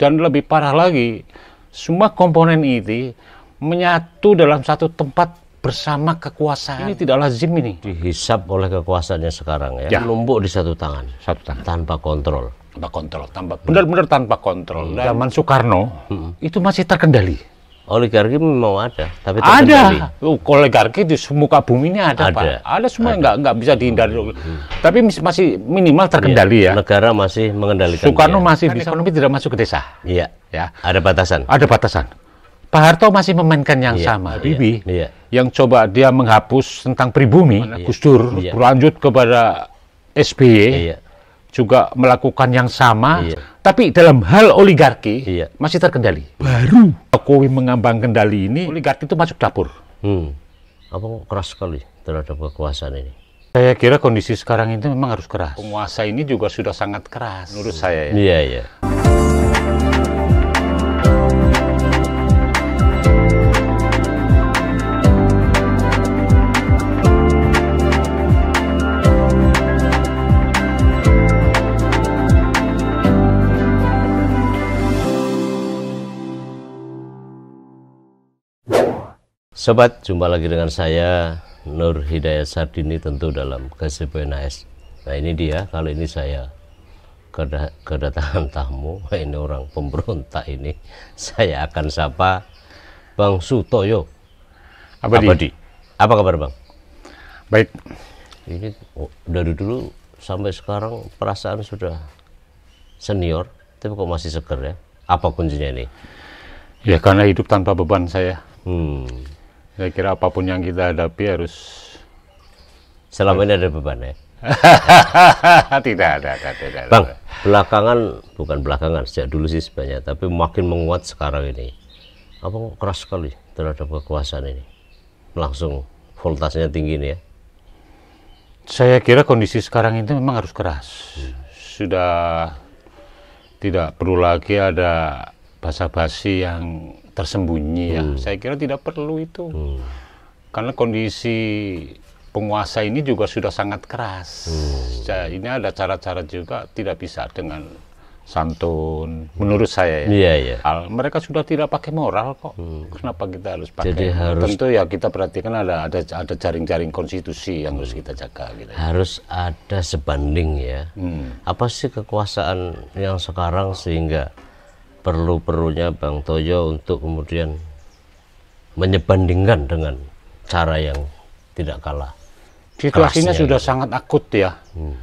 Dan lebih parah lagi, semua komponen ini menyatu dalam satu tempat bersama kekuasaan. Ini tidak lazim ini. Dihisap oleh kekuasaannya sekarang ya. ya. Numpuk di satu tangan. Satu tangan. Tanpa kontrol. Tanpa kontrol. Tanpa benar-benar tanpa kontrol. Hmm. Zaman Soekarno hmm. itu masih terkendali. Oligarki memang ada, tapi ada. Oh, oligarki di muka bumi ini ada, ada. Pak. Ada semua nggak nggak bisa dihindari. Hmm. Tapi masih minimal iya. terkendali ya. ya. Negara masih mengendalikan. Soekarno dia. masih kan bisa. ekonomi tidak masuk ke desa. Iya. Ya. Ada batasan. Ada batasan. Pak Harto masih memainkan yang iya, sama, iya. Bibi, iya. yang coba dia menghapus tentang pribumi, iya, iya. Gus Dur iya. berlanjut kepada SBY, iya. juga melakukan yang sama. Iya tapi dalam hal oligarki iya. masih terkendali. Baru Jokowi mengambang kendali ini, oligarki itu masuk dapur. Hmm. Apa keras sekali terhadap kekuasaan ini. Saya kira kondisi sekarang itu memang harus keras. Penguasa ini juga sudah sangat keras menurut saya. Ya. Iya, iya. Sobat, jumpa lagi dengan saya Nur Hidayat Sardini tentu dalam AS. Nah ini dia, kalau ini saya kedatangan tamu, ini orang pemberontak ini. Saya akan sapa Bang Sutoyo. Apa di? Apa kabar Bang? Baik. Ini oh, dari dulu sampai sekarang perasaan sudah senior, tapi kok masih seger ya? Apa kuncinya ini? Ya karena hidup tanpa beban saya. Hmm saya kira apapun yang kita hadapi harus selama ini ada beban ya tidak ada, tidak ada. Bang, belakangan bukan belakangan sejak dulu sih sebenarnya, tapi makin menguat sekarang ini. Apa keras sekali terhadap kekuasaan ini. Langsung voltasnya tinggi nih ya. Saya kira kondisi sekarang itu memang harus keras. Hmm. Sudah tidak perlu lagi ada basa-basi yang tersembunyi ya. Hmm. Saya kira tidak perlu itu. Hmm. Karena kondisi penguasa ini juga sudah sangat keras. Hmm. Ini ada cara-cara juga tidak bisa dengan santun menurut saya ya. Iya, iya. Al, mereka sudah tidak pakai moral kok. Hmm. Kenapa kita harus pakai? Jadi harus tentu ya kita perhatikan ada ada ada jaring-jaring konstitusi yang harus kita jaga gitu. Harus ada sebanding ya. Hmm. Apa sih kekuasaan yang sekarang sehingga perlu-perlunya Bang Toyo untuk kemudian menyebandingkan dengan cara yang tidak kalah. Situasinya sudah sudah sangat akut ya. Hmm.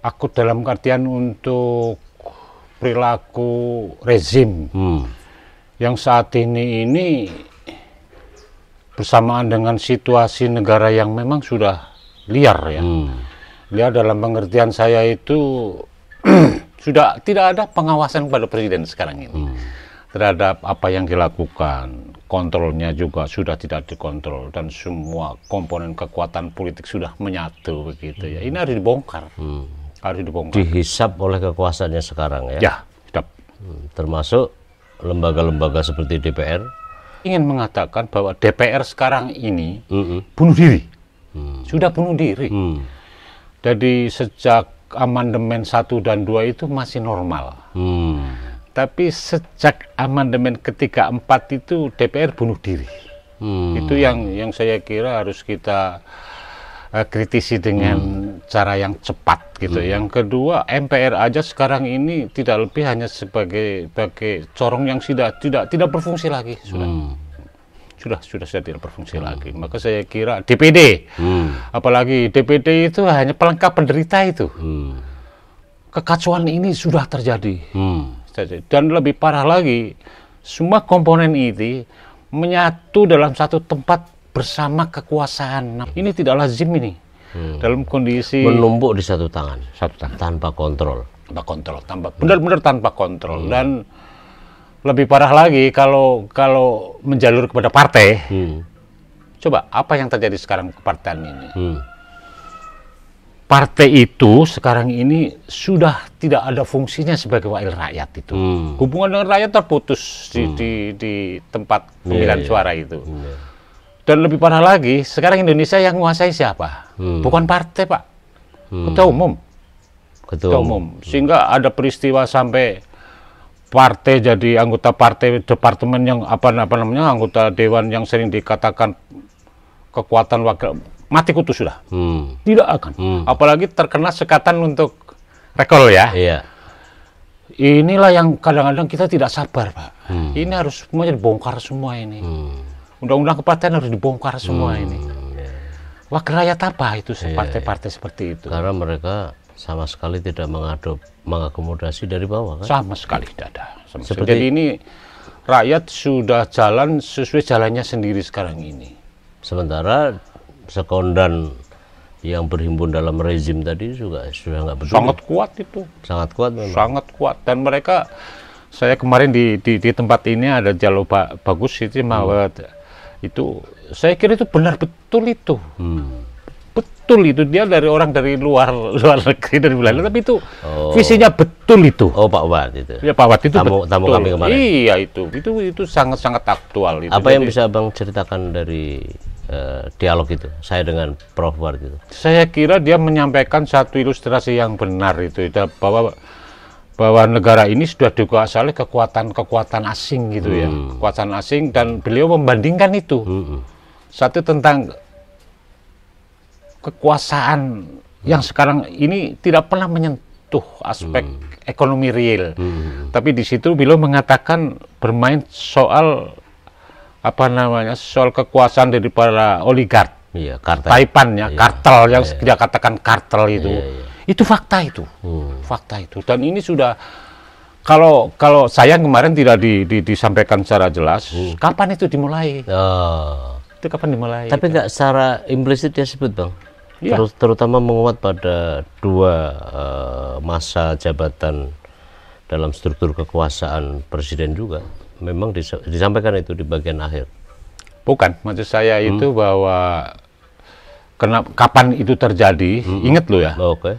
Akut dalam artian untuk perilaku rezim hmm. yang saat ini ini bersamaan dengan situasi negara yang memang sudah liar ya. Hmm. Liar ya, dalam pengertian saya itu sudah tidak ada pengawasan kepada presiden sekarang ini hmm. terhadap apa yang dilakukan kontrolnya juga sudah tidak dikontrol dan semua komponen kekuatan politik sudah menyatu begitu ya ini hmm. harus dibongkar hmm. harus dibongkar dihisap oleh kekuasaannya sekarang ya ya hidup. Hmm, termasuk lembaga-lembaga seperti DPR ingin mengatakan bahwa DPR sekarang ini mm -hmm. bunuh diri mm. sudah bunuh diri mm. jadi sejak amandemen 1 dan 2 itu masih normal. Hmm. Tapi sejak amandemen ketiga empat itu DPR bunuh diri. Hmm. Itu yang yang saya kira harus kita uh, kritisi dengan hmm. cara yang cepat gitu. Hmm. Yang kedua MPR aja sekarang ini tidak lebih hanya sebagai sebagai corong yang tidak tidak tidak berfungsi lagi sudah. Hmm sudah sudah saya tidak berfungsi hmm. lagi. Maka saya kira DPD, hmm. apalagi DPD itu hanya pelengkap penderita itu. Hmm. Kekacauan ini sudah terjadi. Hmm. Dan lebih parah lagi, semua komponen ini menyatu dalam satu tempat bersama kekuasaan. Nah, ini tidak lazim ini. Hmm. Dalam kondisi menumpuk di satu tangan, satu tangan tanpa kontrol. Tanpa kontrol, tanpa benar-benar tanpa kontrol hmm. dan lebih parah lagi kalau kalau menjalur kepada partai. Hmm. Coba apa yang terjadi sekarang ke partai ini? Hmm. Partai itu sekarang ini sudah tidak ada fungsinya sebagai wakil rakyat itu. Hmm. Hubungan dengan rakyat terputus di, hmm. di, di tempat iya, pemilihan yeah, suara itu. Yeah. Dan lebih parah lagi, sekarang Indonesia yang menguasai siapa? Hmm. Bukan partai, Pak. Hmm. Ketua umum. Ketua, umum. Hmm. Sehingga ada peristiwa sampai partai jadi anggota partai departemen yang apa apa namanya anggota dewan yang sering dikatakan kekuatan wakil mati kutu sudah hmm. tidak akan hmm. apalagi terkena sekatan untuk rekor ya iya. inilah yang kadang-kadang kita tidak sabar pak hmm. ini harus semuanya dibongkar semua ini hmm. undang-undang kepartaian harus dibongkar semua hmm. ini iya. wakil rakyat apa itu partai-partai iya, iya. seperti itu karena mereka sama sekali tidak mengadop mengakomodasi dari bawah kan? Sama sekali tidak ada. Sama Seperti Jadi ini rakyat sudah jalan sesuai jalannya sendiri sekarang ini. Sementara sekondan yang berhimpun dalam rezim tadi juga sudah nggak peduli. Sangat kuat itu. Sangat kuat memang. Sangat kuat dan mereka saya kemarin di di, di tempat ini ada jalur ba bagus itu hmm. mawat itu saya kira itu benar betul itu. Hmm betul itu dia dari orang dari luar luar negeri dari Belanda tapi itu oh. visinya betul itu oh Pak Wat itu ya Pak Wat itu tamu, betul. tamu kami kemarin iya itu itu itu sangat sangat aktual itu. apa Jadi, yang bisa Bang ceritakan dari uh, dialog itu saya dengan Prof Ward itu saya kira dia menyampaikan satu ilustrasi yang benar itu bahwa bahwa negara ini sudah dikuasai oleh kekuatan-kekuatan asing gitu ya. hmm. ya kekuatan asing dan beliau membandingkan itu hmm. satu tentang kekuasaan yang sekarang ini tidak pernah menyentuh aspek hmm. ekonomi real. Hmm, hmm, hmm. Tapi di situ beliau mengatakan bermain soal apa namanya soal kekuasaan dari para oligark, iya, kartel. Taipan ya, iya. kartel yang iya. dia katakan kartel itu, iya, iya. itu fakta itu, hmm. fakta itu. Dan ini sudah kalau kalau saya kemarin tidak di, di, disampaikan secara jelas, hmm. kapan itu dimulai? Oh. Itu kapan dimulai? Tapi nggak secara implisit dia sebut bang ya. Ter terutama menguat pada dua uh, masa jabatan dalam struktur kekuasaan presiden juga memang disampaikan itu di bagian akhir bukan maksud saya hmm. itu bahwa kenapa kapan itu terjadi hmm. ingat lo ya Oke. okay.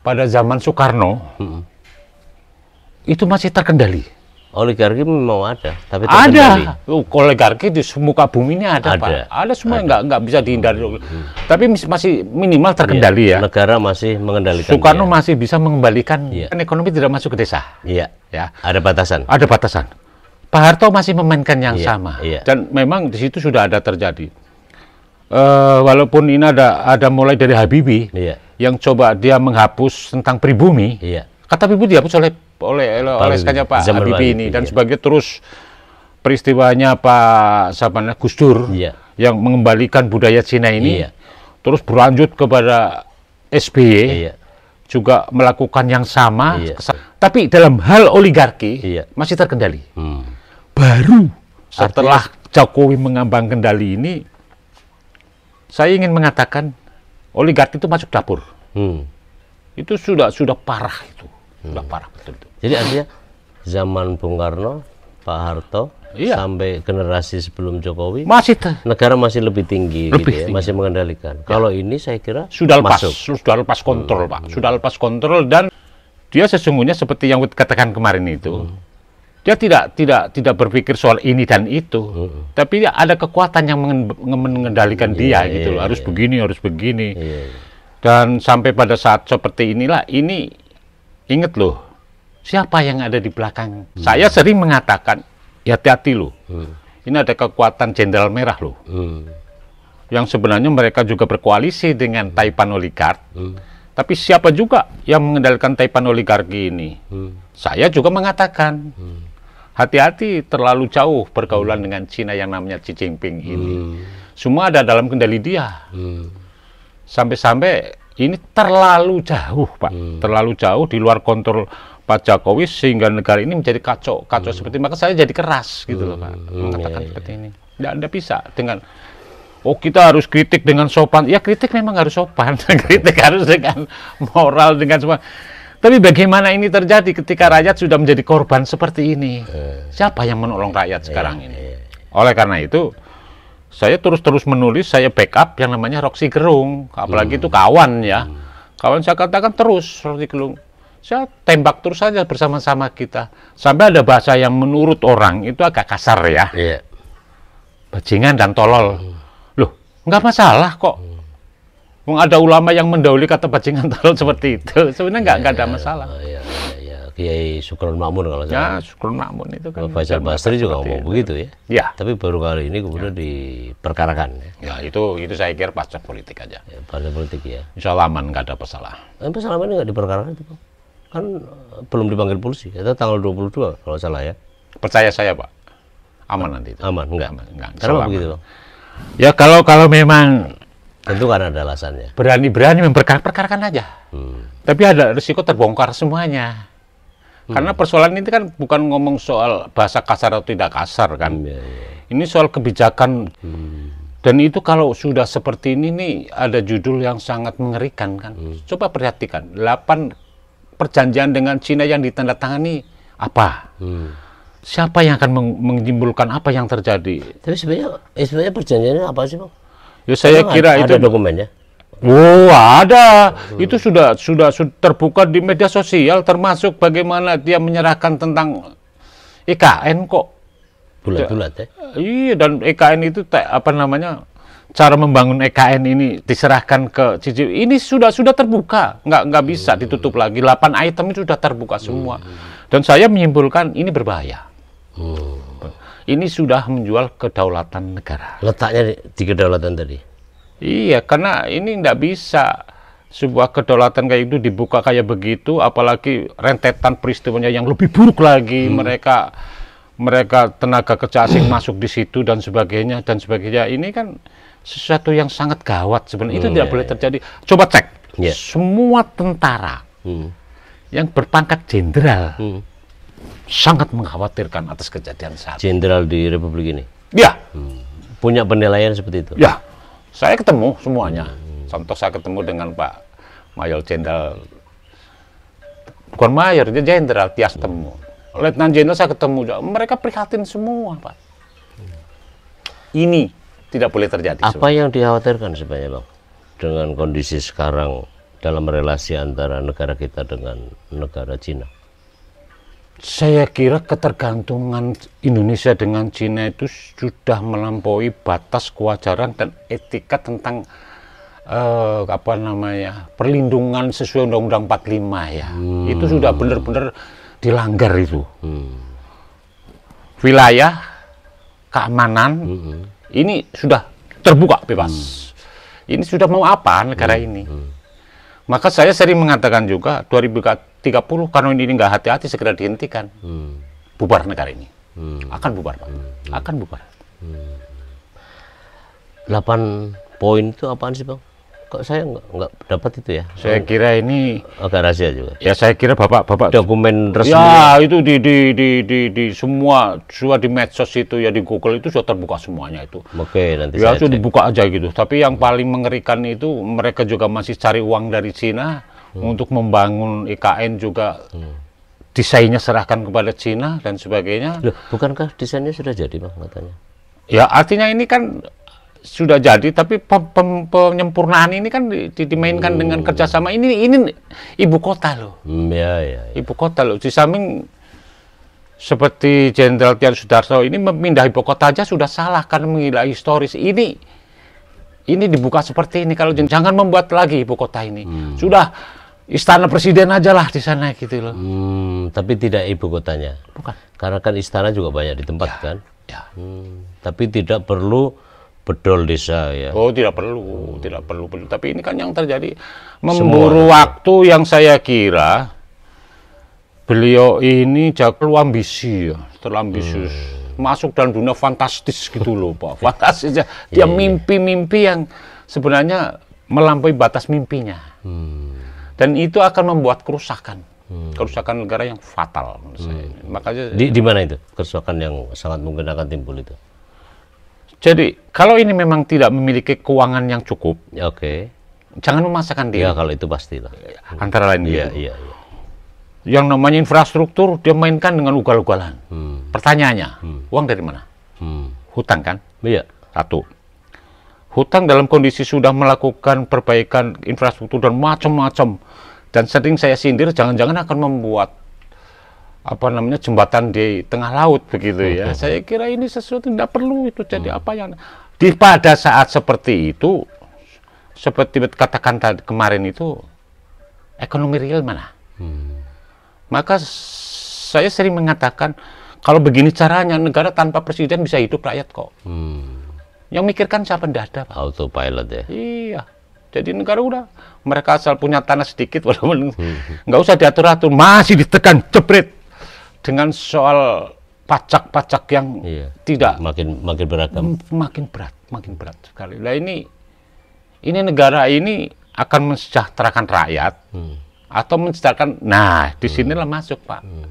pada zaman Soekarno hmm. itu masih terkendali Oligarki memang ada, tapi ada. Oh, oligarki di muka bumi ini ada, ada. Pak. Ada semua ada. nggak nggak bisa dihindari. Hmm. hmm, hmm. Tapi masih minimal terkendali ya. ya. Negara masih mengendalikan. Soekarno dia. masih bisa mengembalikan ya. kan ekonomi tidak masuk ke desa. Iya. Ya. Ada batasan. Ada batasan. Pak Harto masih memainkan yang ya. sama. Ya. Dan memang di situ sudah ada terjadi. Uh, walaupun ini ada ada mulai dari Habibie ya. yang coba dia menghapus tentang pribumi. Iya. Kata pribumi dihapus oleh oleh oleh, oleh saja Pak Habibie ini dan iya. sebagai terus peristiwanya Pak Saban Gus Dur iya. yang mengembalikan budaya Cina ini iya. terus berlanjut kepada SBY iya. juga melakukan yang sama iya. tapi dalam hal oligarki iya. masih terkendali hmm. baru setelah Artinya, Jokowi mengambang kendali ini saya ingin mengatakan oligarki itu masuk dapur hmm. itu sudah sudah parah itu hmm. udah parah betul itu jadi artinya zaman Bung Karno Pak Harto iya. sampai generasi sebelum Jokowi masih negara masih lebih tinggi gitu lebih gitu ya, masih mengendalikan. Ya. Kalau ini saya kira sudah lepas, sudah lepas kontrol, hmm. Pak. Sudah lepas kontrol dan dia sesungguhnya seperti yang katakan kemarin itu. Hmm. Dia tidak tidak tidak berpikir soal ini dan itu, hmm. tapi dia ada kekuatan yang mengendalikan iya, dia yeah, gitu yeah, Harus yeah. begini, harus begini. Iya, iya. Dan sampai pada saat seperti inilah ini ingat loh, siapa yang ada di belakang. Hmm. Saya sering mengatakan, ya hati-hati loh, hmm. ini ada kekuatan jenderal merah loh. Hmm. Yang sebenarnya mereka juga berkoalisi dengan hmm. Taipan oligark. Hmm. Tapi siapa juga yang mengendalikan Taipan oligarki ini? Hmm. Saya juga mengatakan, hati hmm. hati-hati terlalu jauh pergaulan hmm. dengan Cina yang namanya Xi Jinping ini. Hmm. Semua ada dalam kendali dia. Hmm sampai-sampai ini terlalu jauh pak hmm. terlalu jauh di luar kontrol Pak Jokowi sehingga negara ini menjadi kacau kacau hmm. seperti maka saya jadi keras gitu hmm. loh pak hmm. mengatakan hmm. seperti iya, iya. ini tidak anda bisa dengan Oh kita harus kritik dengan sopan. Ya kritik memang harus sopan. kritik harus dengan moral dengan semua. Tapi bagaimana ini terjadi ketika rakyat sudah menjadi korban seperti ini? Eh. Siapa yang menolong rakyat sekarang ini? Oleh karena itu, saya terus-terus menulis, saya backup yang namanya Roxy Gerung, apalagi hmm. itu kawan ya. Hmm. Kawan saya katakan terus Roxy Gerung. Saya tembak terus saja bersama-sama kita. Sampai ada bahasa yang menurut orang itu agak kasar ya. Yeah. Bajingan dan tolol. Hmm. Loh, nggak masalah kok. Hmm. Ada ulama yang mendahului kata bajingan tolol seperti itu. Sebenarnya nggak yeah, yeah, ada iya, masalah. Yeah, oh yeah, yeah. Iya. Kiai Sukron Makmun kalau saya. Ya, Sukron Makmun itu kan. Faisal kan Basri juga ngomong itu. begitu ya. Ya. Tapi baru kali ini kemudian ya. diperkarakan. Ya. ya itu itu saya kira pasca politik aja. Ya, pasca politik ya. Insya Allah aman nggak ada masalah. Eh, masalah ini nggak diperkarakan itu kan eh, belum dipanggil polisi. Itu tanggal 22 kalau salah ya. Percaya saya pak, aman nanti itu. Aman enggak? Aman, enggak. aman. begitu Pak. Ya kalau kalau memang tentu kan ada alasannya. Berani-berani memperkarakan aja. Hmm. Tapi ada risiko terbongkar semuanya. Hmm. Karena persoalan ini kan bukan ngomong soal bahasa kasar atau tidak kasar kan. Hmm, iya, iya. Ini soal kebijakan. Hmm. Dan itu kalau sudah seperti ini nih ada judul yang sangat mengerikan kan. Hmm. Coba perhatikan 8 perjanjian dengan Cina yang ditandatangani apa? Hmm. Siapa yang akan menyimpulkan apa yang terjadi? Tapi sebenarnya eh, sebenarnya perjanjiannya apa sih, Bang? Ya saya Karena kira ada, itu dokumennya. Oh ada, hmm. itu sudah, sudah sudah terbuka di media sosial, termasuk bagaimana dia menyerahkan tentang IKN kok. Bulat-bulat ya? Iya dan IKN itu te, apa namanya cara membangun EKN ini diserahkan ke Cici ini sudah sudah terbuka nggak nggak bisa hmm. ditutup lagi 8 item itu sudah terbuka semua hmm. dan saya menyimpulkan ini berbahaya hmm. ini sudah menjual kedaulatan negara letaknya di kedaulatan tadi Iya, karena ini tidak bisa sebuah kedaulatan kayak itu dibuka kayak begitu, apalagi rentetan peristiwanya yang lebih buruk lagi hmm. mereka mereka tenaga kerja asing masuk di situ dan sebagainya dan sebagainya. Ini kan sesuatu yang sangat gawat sebenarnya. Hmm, itu tidak ya, boleh ya. terjadi. Coba cek yeah. semua tentara hmm. yang berpangkat jenderal hmm. sangat mengkhawatirkan atas kejadian saat. Jenderal di Republik ini. Ya. Hmm. Punya penilaian seperti itu. Ya saya ketemu semuanya. Contoh saya ketemu dengan Pak Mayor Jenderal bukan Mayor, dia Jenderal Tias temu. Letnan Jenderal saya ketemu, mereka prihatin semua, Pak. Ini tidak boleh terjadi. Apa semua. yang dikhawatirkan sebenarnya, Bang? Dengan kondisi sekarang dalam relasi antara negara kita dengan negara Cina? saya kira ketergantungan Indonesia dengan Cina itu sudah melampaui batas kewajaran dan etika tentang uh, apa namanya perlindungan sesuai Undang-Undang 45 ya hmm. itu sudah benar-benar dilanggar itu hmm. wilayah keamanan hmm. ini sudah terbuka bebas hmm. ini sudah mau apa negara hmm. ini hmm. maka saya sering mengatakan juga 2014 30 karena ini nggak hati-hati segera dihentikan hmm. bubar negara ini hmm. akan bubar pak hmm. hmm. akan bubar hmm. 8 poin itu apaan sih bang kok saya nggak nggak dapat itu ya saya kira ini agak oh, rahasia juga ya saya kira bapak bapak dokumen resmi ya itu di di di di, di semua semua di medsos itu ya di Google itu sudah terbuka semuanya itu oke okay, nanti ya sudah dibuka aja gitu tapi yang paling mengerikan itu mereka juga masih cari uang dari Cina hmm. untuk membangun IKN juga hmm. desainnya serahkan kepada Cina dan sebagainya. Loh, bukankah desainnya sudah jadi, Bang, katanya? Ya, artinya ini kan sudah jadi tapi pem, pem, penyempurnaan ini kan di, dimainkan hmm. dengan kerjasama ini ini ibu kota loh hmm, ya, ya, ya. ibu kota loh di samping seperti Jenderal Tian Sudarso ini memindah ibu kota aja sudah salah karena menggila historis ini ini dibuka seperti ini kalau jangan membuat lagi ibu kota ini hmm. sudah istana presiden aja lah di sana gitu loh. Hmm, tapi tidak ibu kotanya. Bukan. Karena kan istana juga banyak di tempat Ya. Kan? ya. Hmm, tapi tidak perlu bedol desa ya. Oh, tidak perlu, hmm. tidak perlu, perlu. Tapi ini kan yang terjadi memburu Semua. waktu yang saya kira beliau ini jago ambisi ya, terlalu Hmm. Masuk dalam dunia fantastis gitu loh, Pak. Fantastis ya. Dia iya, iya. mimpi-mimpi yang sebenarnya melampaui batas mimpinya. Hmm dan itu akan membuat kerusakan. Hmm. Kerusakan negara yang fatal menurut hmm. Makanya di, di mana itu kerusakan yang sangat mungkin akan timbul itu? Jadi kalau ini memang tidak memiliki keuangan yang cukup, ya, oke, okay. jangan memaksakan dia. Ya kalau itu pastilah. Antara lain ya, gitu. Iya, iya, Yang namanya infrastruktur dia mainkan dengan ugal-ugalan. Hmm. Pertanyaannya, hmm. uang dari mana? Hmm. Hutang kan? Iya. Satu hutang dalam kondisi sudah melakukan perbaikan infrastruktur dan macam-macam dan sering saya sindir jangan-jangan akan membuat apa namanya jembatan di tengah laut begitu ya. Hmm. Saya kira ini sesuatu tidak perlu itu jadi hmm. apa yang di pada saat seperti itu seperti katakan tadi kemarin itu ekonomi real mana? Hmm. Maka saya sering mengatakan kalau begini caranya negara tanpa presiden bisa hidup rakyat kok. Hmm. Yang mikirkan siapa dada, Pak. Autopilot ya. Iya. Jadi negara udah mereka asal punya tanah sedikit walaupun hmm. nggak usah diatur-atur, masih ditekan jebret dengan soal pajak-pajak yang iya. tidak makin makin beragam. Makin berat, makin berat sekali. Lah ini ini negara ini akan mensejahterakan rakyat hmm. atau mensejahterakan nah disinilah hmm. masuk pak hmm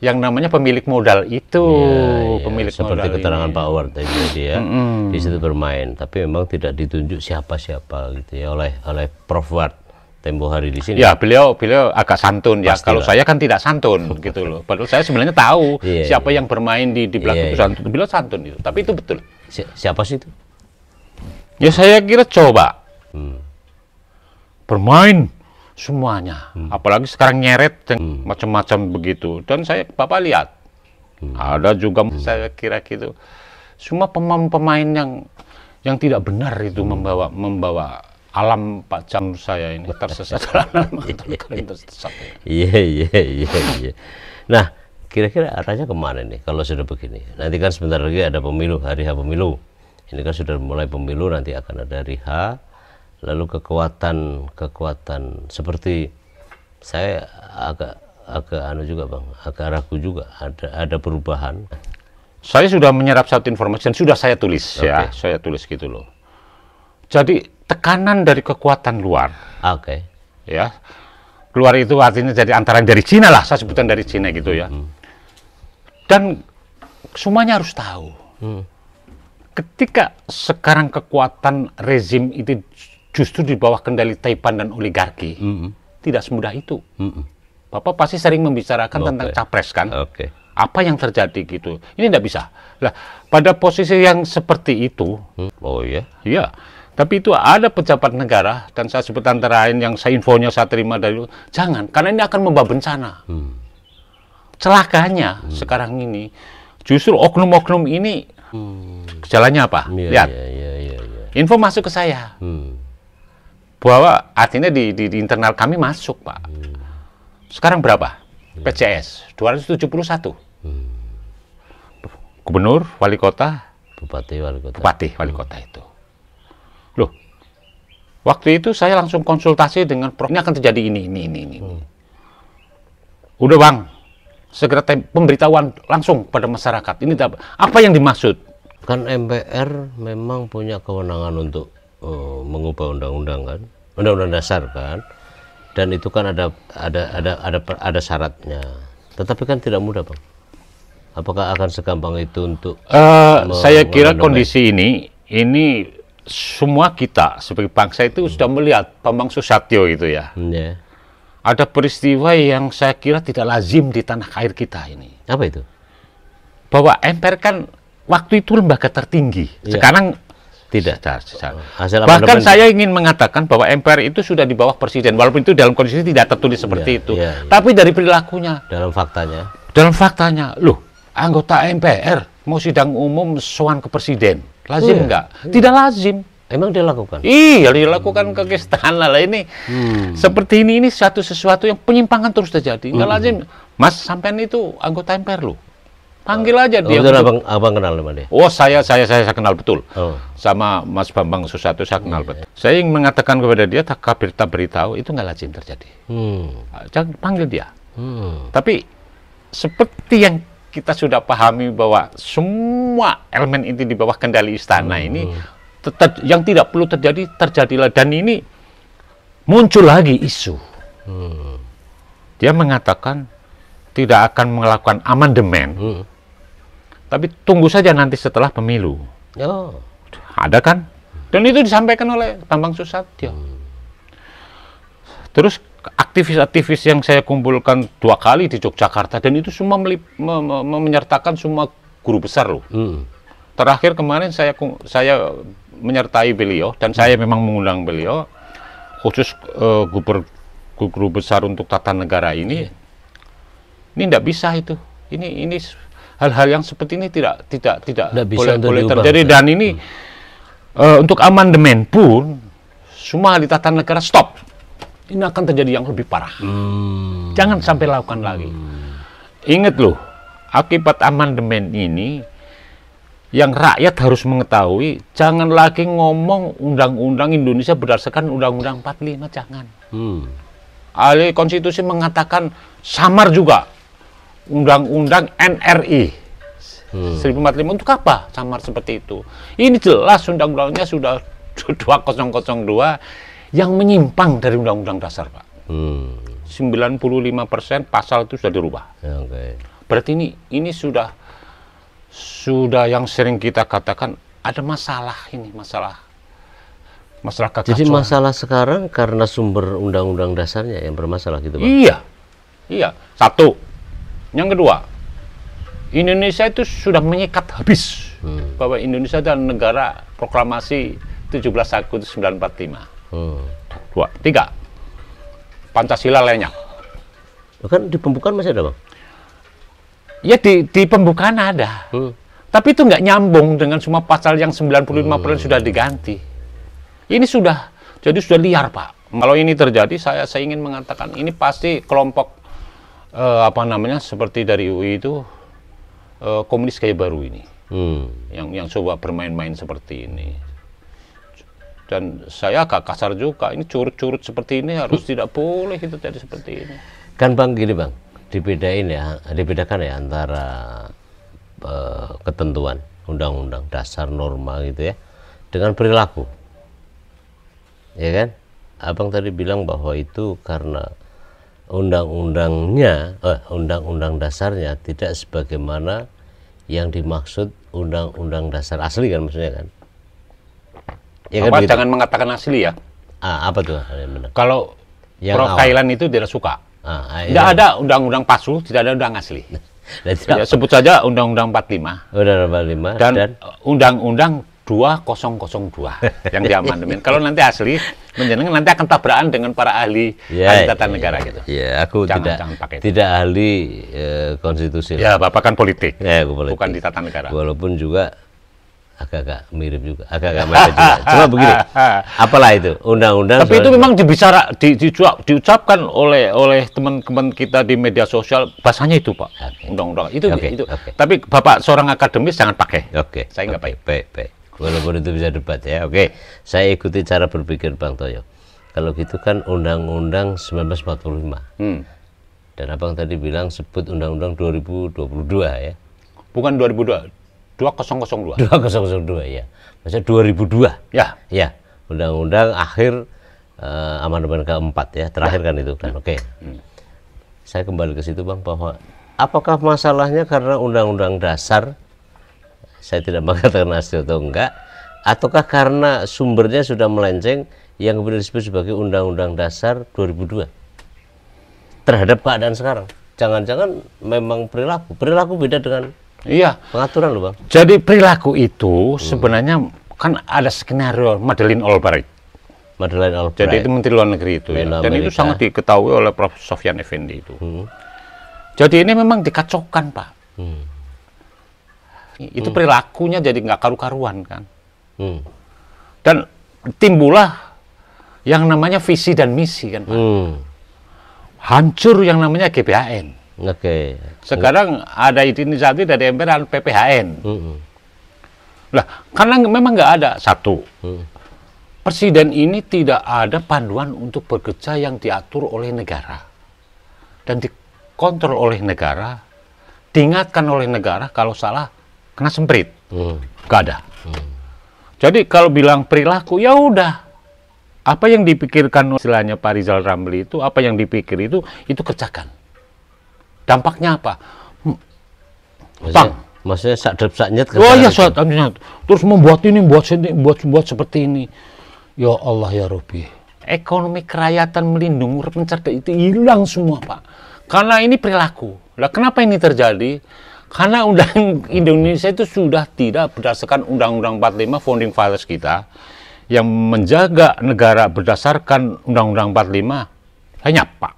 yang namanya pemilik modal itu ya, ya. pemilik seperti modal keterangan Pak Ward tadi ya ya mm-hmm. di situ bermain tapi memang tidak ditunjuk siapa siapa gitu ya oleh oleh Prof Ward tempo hari di sini ya beliau beliau agak santun Pastilah. ya kalau saya kan tidak santun gitu loh padahal saya sebenarnya tahu yeah, iya, siapa yeah. yang bermain di di iya, belakang yeah, itu iya. santun beliau santun itu tapi itu betul si- siapa sih itu ya saya kira coba hmm. bermain semuanya. Hmm. Apalagi sekarang nyeret hmm. macam-macam begitu. Dan saya bapak lihat hmm. ada juga hmm. saya kira gitu. Semua pemain-pemain yang yang tidak benar itu hmm. membawa membawa alam Pak Jam saya ini tersesat dalam iya. iya iya iya iya. Nah, kira-kira arahnya kemana nih kalau sudah begini? Nanti kan sebentar lagi ada pemilu, hari H pemilu. Ini kan sudah mulai pemilu, nanti akan ada hari H lalu kekuatan kekuatan seperti saya agak agak anu juga bang agak ragu juga ada ada perubahan saya sudah menyerap satu informasi dan sudah saya tulis okay. ya saya tulis gitu loh jadi tekanan dari kekuatan luar oke okay. ya keluar itu artinya jadi antara dari Cina lah saya sebutkan dari Cina gitu ya hmm. dan semuanya harus tahu hmm. ketika sekarang kekuatan rezim itu justru di bawah kendali Taipan dan oligarki mm -hmm. tidak semudah itu. Mm -hmm. Bapak pasti sering membicarakan okay. tentang capres kan? Okay. Apa yang terjadi gitu? Ini tidak bisa. Lah, pada posisi yang seperti itu. Hmm. Oh ya? Iya. Tapi itu ada pejabat negara dan saya sebut antara lain yang saya infonya saya terima dari jangan karena ini akan membawa bencana. Hmm. Celakanya hmm. sekarang ini justru oknum-oknum ini hmm. jalannya apa? Ya, Lihat. Ya, ya, ya, ya. Info masuk ke saya. Hmm bahwa artinya di, di, di internal kami masuk pak sekarang berapa PCS 271 hmm. gubernur wali kota bupati wali kota bupati wali kota itu loh waktu itu saya langsung konsultasi dengan prof ini akan terjadi ini ini ini ini hmm. udah bang segera pemberitahuan langsung pada masyarakat ini apa yang dimaksud kan MPR memang punya kewenangan untuk uh, mengubah undang-undang kan undang-undang dasar kan dan itu kan ada ada ada ada ada syaratnya tetapi kan tidak mudah bang apakah akan segampang itu untuk uh, saya kira kondisi ini ini semua kita sebagai bangsa itu hmm. sudah melihat Bambang Susatyo itu ya hmm, yeah. ada peristiwa yang saya kira tidak lazim di tanah air kita ini apa itu bahwa MPR kan waktu itu lembaga tertinggi yeah. sekarang tidak tercatat. Oh, hasil Bahkan saya ingin mengatakan bahwa MPR itu sudah di bawah presiden, walaupun itu dalam kondisi tidak tertulis iya, seperti itu. Ya, ya. Tapi dari perilakunya. Dalam faktanya. Dalam faktanya, loh, anggota MPR mau sidang umum soan ke presiden, lazim oh, nggak? ya. Tidak lazim. Emang dia lakukan? Iya, dilakukan hmm. istana lah ini. Hmm. Seperti ini ini satu sesuatu yang penyimpangan terus terjadi. Enggak hmm. lazim. Mas sampean itu anggota MPR loh. Panggil aja oh, dia. abang, abang kenal sama dia? Oh, saya, saya, saya, saya kenal betul. Oh. Sama Mas Bambang Susato saya kenal yeah. betul. Saya ingin mengatakan kepada dia, tak kabir tak beritahu, itu nggak lazim terjadi. Hmm. Ah, jangan panggil dia. Hmm. Tapi seperti yang kita sudah pahami bahwa semua elemen inti di bawah kendali istana hmm. ini tetap yang tidak perlu terjadi terjadilah dan ini muncul lagi isu. Hmm. Dia mengatakan tidak akan melakukan amandemen. Hmm tapi tunggu saja nanti setelah pemilu. Oh. Ada kan? Dan itu disampaikan oleh Tambang Susatyo. Hmm. Terus aktivis-aktivis yang saya kumpulkan dua kali di Yogyakarta dan itu semua me, me, me, menyertakan semua guru besar loh. Hmm. Terakhir kemarin saya saya menyertai beliau dan saya memang mengundang beliau khusus uh, eh, gubernur guru besar untuk tata negara ini. Hmm. Ini tidak bisa itu. Ini ini hal-hal yang seperti ini tidak tidak tidak, tidak boleh, bisa boleh terjadi dan ini hmm. uh, untuk amandemen pun semua di tata negara stop. Ini akan terjadi yang lebih parah. Hmm. Jangan sampai lakukan lagi. Hmm. Ingat loh, akibat amandemen ini yang rakyat harus mengetahui jangan lagi ngomong undang-undang Indonesia berdasarkan undang-undang 45 jangan. Hmm. Alih konstitusi mengatakan samar juga Undang-Undang NRI hmm. 1045 untuk apa samar seperti itu? Ini jelas undang-undangnya sudah 2002 yang menyimpang dari Undang-Undang Dasar, Pak. Hmm. 95 persen pasal itu sudah dirubah. Ya, okay. Berarti ini ini sudah sudah yang sering kita katakan ada masalah ini masalah masalah kekacauan. Jadi masalah sekarang karena sumber undang-undang dasarnya yang bermasalah gitu, Pak. Iya. Iya. Satu, yang kedua, Indonesia itu sudah menyikat habis hmm. bahwa Indonesia adalah negara proklamasi 17 Agustus 1945. Hmm. Dua, tiga, Pancasila lainnya, Bahkan di pembukaan masih ada bang? Ya di, di pembukaan ada. Hmm. Tapi itu nggak nyambung dengan semua pasal yang 95 hmm. sudah diganti. Ini sudah, jadi sudah liar Pak. Kalau ini terjadi, saya, saya ingin mengatakan ini pasti kelompok uh, apa namanya seperti dari UI itu uh, komunis kayak baru ini hmm. yang yang coba bermain-main seperti ini dan saya agak kasar juga ini curut-curut seperti ini harus tidak boleh itu jadi seperti ini kan bang gini bang dibedain ya dibedakan ya antara uh, ketentuan undang-undang dasar norma gitu ya dengan perilaku ya kan abang tadi bilang bahwa itu karena undang-undangnya, eh, undang-undang dasarnya tidak sebagaimana yang dimaksud undang-undang dasar asli kan maksudnya kan? Ya kan begitu? jangan mengatakan asli ya? Ah, apa tuh? Kalau yang pro Thailand itu tidak suka. Ah, ah tidak iya. ada undang-undang palsu, tidak ada undang asli. ya, sebut saja undang-undang 45. Undang-undang 45 dan undang-undang 2002 yang diamandemen Kalau nanti asli, menjenengan nanti akan tabrakan dengan para ahli ya, ahli tata ya, negara gitu. Iya, aku jangan, tidak jangan pakai itu. ahli e, konstitusi. Ya, Bapak kan politik. Ya, aku politik. Bukan di tata negara. Walaupun juga agak-agak mirip juga, agak-agak mirip juga. Cuma begini, apalah itu undang-undang. Tapi itu memang dibicara, di, di, diucapkan oleh oleh teman-teman kita di media sosial bahasanya itu pak, undang-undang okay. itu okay. itu. Okay. Tapi bapak seorang akademis jangan pakai. Oke. Okay. Saya nggak okay. pakai. Baik, baik walaupun itu bisa debat ya oke saya ikuti cara berpikir Bang Toyo kalau gitu kan undang-undang 1945 hmm. dan abang tadi bilang sebut undang-undang 2022 ya bukan 2002 2002 2002 ya maksudnya 2002 ya ya undang-undang akhir uh, amandemen keempat ya terakhir ya. kan itu kan oke hmm. saya kembali ke situ bang bahwa apakah masalahnya karena undang-undang dasar saya tidak mengatakan asli atau enggak ataukah karena sumbernya sudah melenceng yang kemudian disebut sebagai Undang-Undang Dasar 2002 terhadap keadaan sekarang jangan-jangan memang perilaku perilaku beda dengan iya pengaturan loh bang jadi perilaku itu hmm. sebenarnya kan ada skenario Madeleine Albright Madeleine Albright jadi itu Menteri Luar Negeri itu ya. dan itu sangat diketahui oleh Prof Sofyan Effendi itu hmm. jadi ini memang dikacaukan pak hmm laki-laki iya, hmm. itu perilakunya jadi nggak karu-karuan kan hmm. dan timbullah yang namanya visi dan misi kan pak hmm. hancur yang namanya GBHN oke okay. sekarang ada ini inisiatif dari MPR PPHN hmm. lah karena memang nggak ada satu hmm. presiden ini tidak ada panduan untuk bekerja yang diatur oleh negara dan dikontrol oleh negara diingatkan oleh negara kalau salah kena semprit. Hmm. Gak ada. Hmm. Jadi kalau bilang perilaku, ya udah. Apa yang dipikirkan istilahnya Pak Rizal Ramli itu, apa yang dipikir itu, itu kerjakan. Dampaknya apa? Hmm. Bang, Pang. Maksudnya sadar saknyet Oh iya sadar Terus membuat ini, buat ini, buat buat seperti ini. Ya Allah ya Robi. Ekonomi kerakyatan melindungi pencerdas itu hilang semua Pak. Karena ini perilaku. Lah kenapa ini terjadi? Karena undang Indonesia itu sudah tidak berdasarkan Undang-Undang 45 Founding Fathers kita yang menjaga negara berdasarkan Undang-Undang 45 hanya Pak.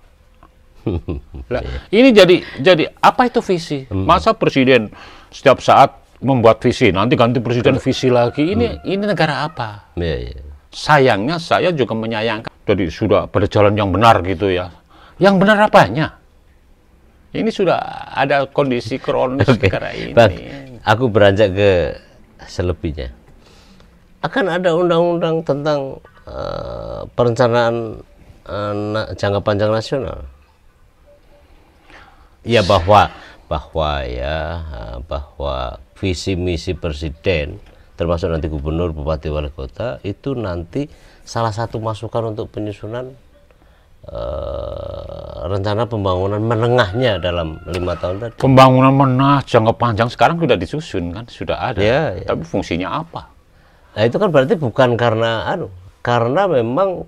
nah, ini jadi jadi apa itu visi? Hmm. Masa presiden setiap saat membuat visi, nanti ganti presiden visi lagi. Ini hmm. ini negara apa? Iya, iya. Sayangnya saya juga menyayangkan jadi sudah pada jalan yang benar gitu ya. Yang benar apanya? Ini sudah ada kondisi kronis okay. negara ini. Bang, aku beranjak ke selebihnya. Akan ada undang-undang tentang uh, perencanaan uh, jangka panjang nasional. Ya bahwa bahwa ya eh, bahwa visi misi presiden termasuk nanti gubernur, bupati, wali kota itu nanti salah satu masukan untuk penyusunan Eh, rencana pembangunan menengahnya dalam lima tahun tadi. Pembangunan menengah jangka panjang sekarang sudah disusun kan, sudah ada. Ya, ya. Tapi fungsinya apa? Nah itu kan berarti bukan karena anu, karena memang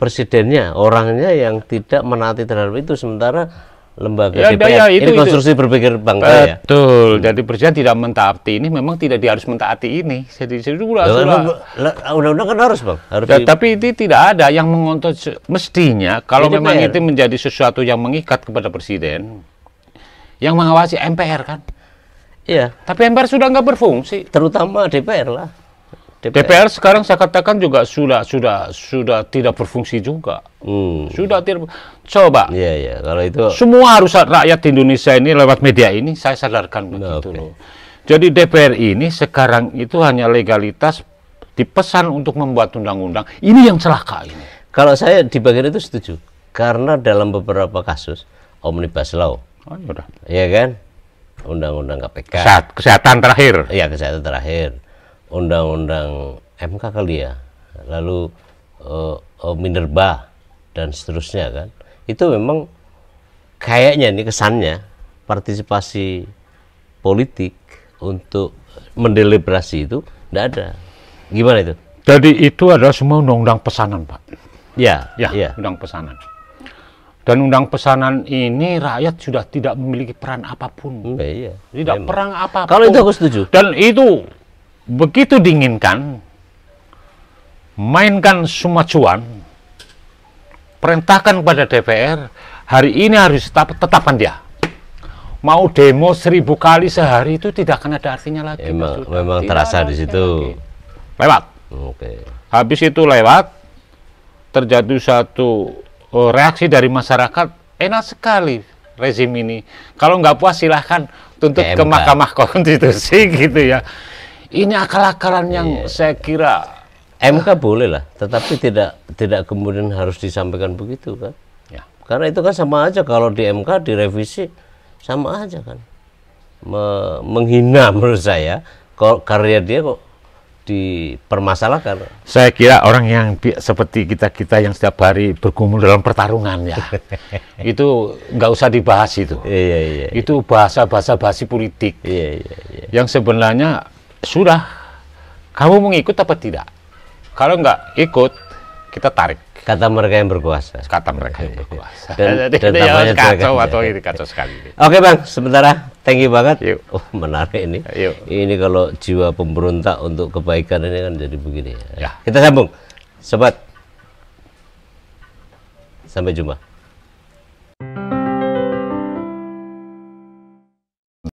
presidennya orangnya yang tidak menati terhadap itu sementara lembaga ya, DPR. Ya, ya, itu, ini konstruksi itu. berpikir bangsa Betul. ya. Betul. Hmm. Jadi presiden tidak mentaati ini memang tidak dia harus mentaati ini. Jadi itu ya, undang-undang kan harus, Bang. Harus ya, di... tapi itu tidak ada yang mengontrol mestinya kalau ya, memang DPR. itu menjadi sesuatu yang mengikat kepada presiden yang mengawasi MPR kan. Iya. Tapi MPR sudah nggak berfungsi. Terutama DPR lah. DPR sekarang saya katakan juga sudah sudah sudah tidak berfungsi juga. Hmm. Sudah tidak coba. Iya iya, kalau itu semua harus rakyat Indonesia ini lewat media ini saya sadarkan begitu okay. loh. Jadi DPR ini sekarang itu hanya legalitas dipesan untuk membuat undang-undang. Ini yang celaka ini. Kalau saya di bagian itu setuju. Karena dalam beberapa kasus omnibus law. Oh, ya, ya kan? Undang-undang KPK. Kesehatan terakhir. Iya, kesehatan terakhir undang-undang MK kali ya lalu uh, uh, Minerba dan seterusnya kan itu memang kayaknya ini kesannya partisipasi politik untuk mendeliberasi itu tidak ada gimana itu jadi itu adalah semua undang-undang pesanan pak ya ya, ya. undang pesanan dan undang pesanan ini rakyat sudah tidak memiliki peran apapun. Hmm, iya, tidak perang apapun. Kalau itu aku setuju. Dan itu begitu dinginkan mainkan semua cuan, perintahkan kepada DPR, hari ini harus tetap, tetapkan dia. Mau demo seribu kali sehari itu tidak akan ada artinya lagi. Emang, memang terasa di situ. Lagi. Lewat. Oke. Habis itu lewat, terjadi satu oh, reaksi dari masyarakat, enak sekali rezim ini. Kalau nggak puas silahkan tuntut ke Mahkamah Konstitusi gitu ya. Ini akal-akalan yang iya. saya kira MK boleh lah, tetapi tidak tidak kemudian harus disampaikan begitu kan? Ya. Karena itu kan sama aja kalau di MK direvisi sama aja kan. Me menghina menurut saya kok karya dia kok dipermasalahkan. Saya kira orang yang seperti kita kita yang setiap hari bergumul dalam pertarungan ya, itu nggak usah dibahas itu. Iya, iya, iya. Itu bahasa bahasa basi politik. Iya, iya, iya. Yang sebenarnya sudah kamu mau ikut apa tidak kalau nggak ikut kita tarik kata mereka yang berkuasa kata mereka yang berkuasa dan, dan, dan tampaknya kacau atau ini kacau sekali oke bang sementara thank you banget Yuk. oh menarik ini Yuk. ini kalau jiwa pemberontak untuk kebaikan ini kan jadi begini ya. ya. kita sambung sobat sampai jumpa